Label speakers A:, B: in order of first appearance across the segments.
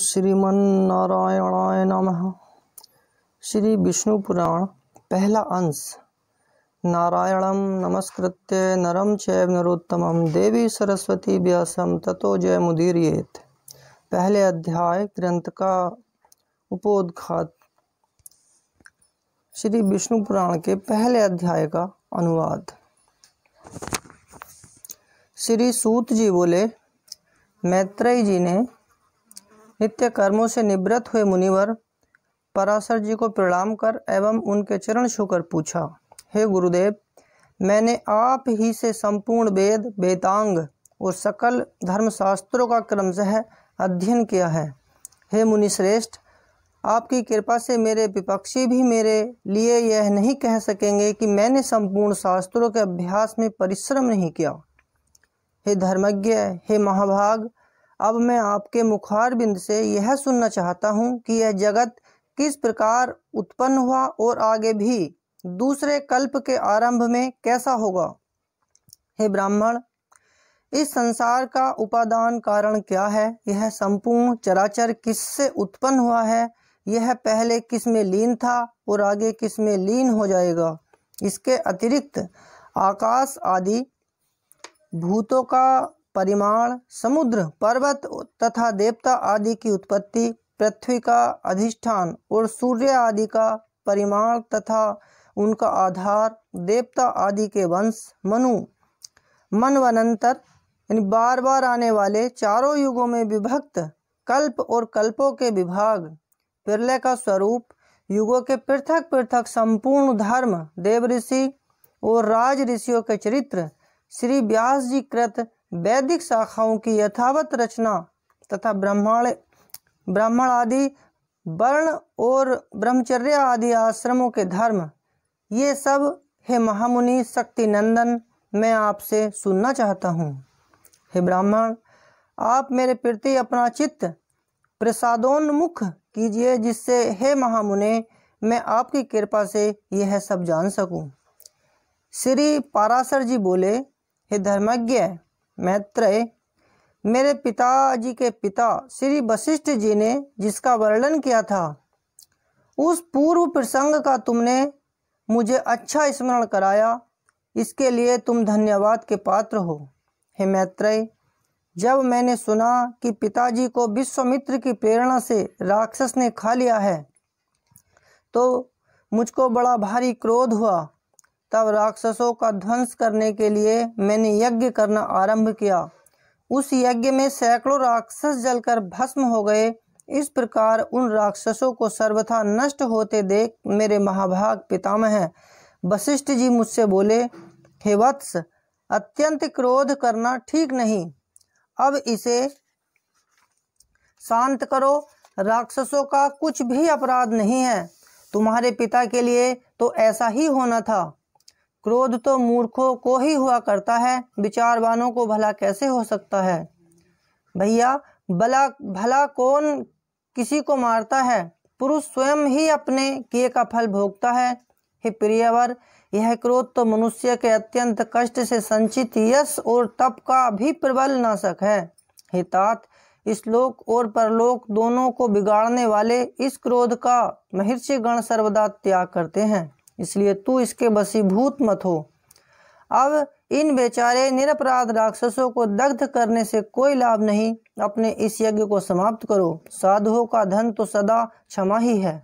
A: श्रीमन्नारायणाय नम श्री विष्णु पुराण पहला अंश नारायण नमस्कृत नरम चैव नरोत्तम देवी सरस्वती व्यास ततो जय मुदीरियेत पहले अध्याय ग्रंथ का उपोदघात श्री विष्णु पुराण के पहले अध्याय का अनुवाद श्री सूत जी बोले मैत्रेय जी ने नित्य कर्मों से निवृत्त हुए मुनिवर पराशर जी को प्रणाम कर एवं उनके चरण छूकर पूछा हे गुरुदेव मैंने आप ही से संपूर्ण वेद वेतांग और सकल धर्मशास्त्रों का क्रमशः अध्ययन किया है हे मुनिश्रेष्ठ आपकी कृपा से मेरे विपक्षी भी मेरे लिए यह नहीं कह सकेंगे कि मैंने संपूर्ण शास्त्रों के अभ्यास में परिश्रम नहीं किया हे धर्मज्ञ हे महाभाग अब मैं आपके मुखार बिंद से यह सुनना चाहता हूँ कि यह जगत किस प्रकार उत्पन्न हुआ और आगे भी दूसरे कल्प के आरंभ में कैसा होगा हे ब्राह्मण इस संसार का उपादान कारण क्या है यह संपूर्ण चराचर किससे उत्पन्न हुआ है यह पहले किस में लीन था और आगे किस में लीन हो जाएगा इसके अतिरिक्त आकाश आदि भूतों का परिमाण समुद्र पर्वत तथा देवता आदि की उत्पत्ति पृथ्वी का अधिष्ठान और सूर्य आदि का परिमाण तथा उनका आधार देवता आदि के वंश मनु मनवनंतर यानी बार बार आने वाले चारों युगों में विभक्त कल्प और कल्पों के विभाग प्रलय का स्वरूप युगों के पृथक पृथक संपूर्ण धर्म देव ऋषि और राज ऋषियों के चरित्र श्री व्यास जी कृत वैदिक शाखाओं की यथावत रचना तथा ब्राह्मण ब्राह्मण आदि वर्ण और ब्रह्मचर्य आदि आश्रमों के धर्म ये सब हे महामुनि शक्ति नंदन मैं आपसे सुनना चाहता हूँ हे ब्राह्मण आप मेरे प्रति अपना चित्त प्रसादोन्मुख कीजिए जिससे हे महामुने मैं आपकी कृपा से यह सब जान सकूं। श्री पारासर जी बोले हे धर्मज्ञ मैत्रेय मेरे पिताजी के पिता श्री वशिष्ठ जी ने जिसका वर्णन किया था उस पूर्व प्रसंग का तुमने मुझे अच्छा स्मरण कराया इसके लिए तुम धन्यवाद के पात्र हो हे मैत्रेय जब मैंने सुना कि पिताजी को विश्वमित्र की प्रेरणा से राक्षस ने खा लिया है तो मुझको बड़ा भारी क्रोध हुआ तब राक्षसों का ध्वंस करने के लिए मैंने यज्ञ करना आरंभ किया उस यज्ञ में सैकड़ों राक्षस जलकर भस्म हो गए इस प्रकार उन राक्षसों को सर्वथा नष्ट होते देख मेरे महाभाग पितामह वशिष्ठ जी मुझसे बोले हे वत्स अत्यंत क्रोध करना ठीक नहीं अब इसे शांत करो राक्षसों का कुछ भी अपराध नहीं है तुम्हारे पिता के लिए तो ऐसा ही होना था क्रोध तो मूर्खों को ही हुआ करता है विचारवानों को भला कैसे हो सकता है भैया भला भला कौन किसी को मारता है पुरुष स्वयं ही अपने किए का फल भोगता है हे प्रियवर यह क्रोध तो मनुष्य के अत्यंत कष्ट से संचित यश और तप का भी प्रबल नाशक है हे तात लोक और परलोक दोनों को बिगाड़ने वाले इस क्रोध का महर्षि गण सर्वदा त्याग करते हैं इसलिए तू इसके बसीभूत मत हो अब इन बेचारे निरपराध राक्षसों को दग्ध करने से कोई लाभ नहीं अपने इस यज्ञ को समाप्त करो साधुओं का धन तो सदा क्षमा ही है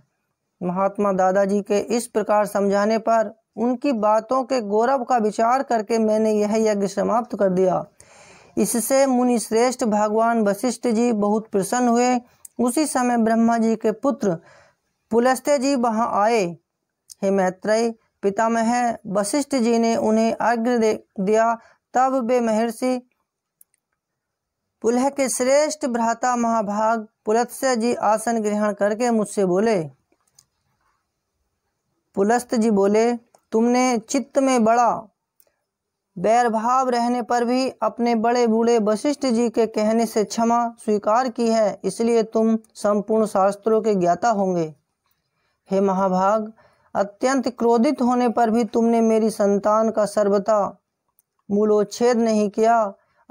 A: महात्मा दादाजी के इस प्रकार समझाने पर उनकी बातों के गौरव का विचार करके मैंने यह यज्ञ समाप्त कर दिया इससे मुनि श्रेष्ठ भगवान वशिष्ठ जी बहुत प्रसन्न हुए उसी समय ब्रह्मा जी के पुत्र पुलस्ते जी वहाँ आए हे मैत्रेय पितामह वशिष्ठ जी ने उन्हें अर्घ्य दे दिया तब वे महर्षि पुलह के श्रेष्ठ भ्राता महाभाग पुलत्स्य जी आसन ग्रहण करके मुझसे बोले पुलस्त जी बोले तुमने चित्त में बड़ा बैरभाव रहने पर भी अपने बड़े बूढ़े वशिष्ठ जी के कहने से क्षमा स्वीकार की है इसलिए तुम संपूर्ण शास्त्रों के ज्ञाता होंगे हे महाभाग अत्यंत क्रोधित होने पर भी तुमने मेरी संतान का सर्वथा मूलोच्छेद नहीं किया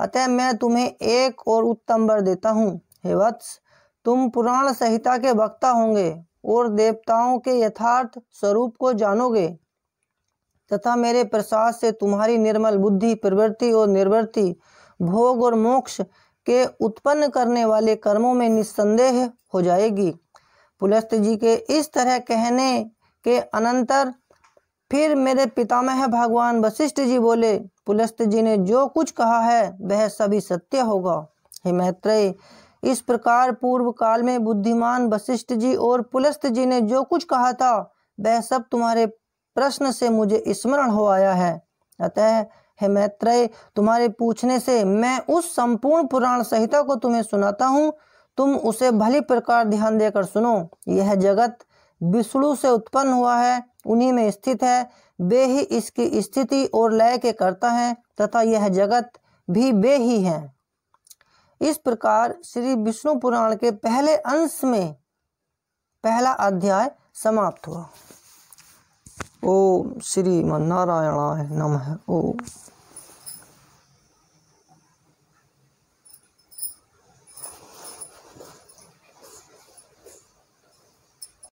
A: अतः मैं तुम्हें एक और उत्तम वर देता हूँ हे वत्स तुम पुराण संहिता के वक्ता होंगे और देवताओं के यथार्थ स्वरूप को जानोगे तथा मेरे प्रसाद से तुम्हारी निर्मल बुद्धि प्रवृत्ति और निर्वृत्ति भोग और मोक्ष के उत्पन्न करने वाले कर्मों में निस्संदेह हो जाएगी पुलस्त जी के इस तरह कहने के अनंतर फिर मेरे पितामह भगवान वशिष्ठ जी बोले पुलस्त जी ने जो कुछ कहा है वह सभी सत्य होगा हे मैत्रेय इस प्रकार पूर्व काल में बुद्धिमान वशिष्ठ जी और पुलस्त जी ने जो कुछ कहा था वह सब तुम्हारे प्रश्न से मुझे स्मरण हो आया है अतः हे मैत्रेय तुम्हारे पूछने से मैं उस संपूर्ण पुराण संहिता को तुम्हें सुनाता हूँ तुम उसे भली प्रकार ध्यान देकर सुनो यह जगत विष्णु से उत्पन्न हुआ है उन्हीं में स्थित है वे ही इसकी स्थिति और लय के करता है तथा यह जगत भी वे ही हैं इस प्रकार श्री विष्णु पुराण के पहले अंश में पहला अध्याय समाप्त हुआ ओम श्री नम नमः ओम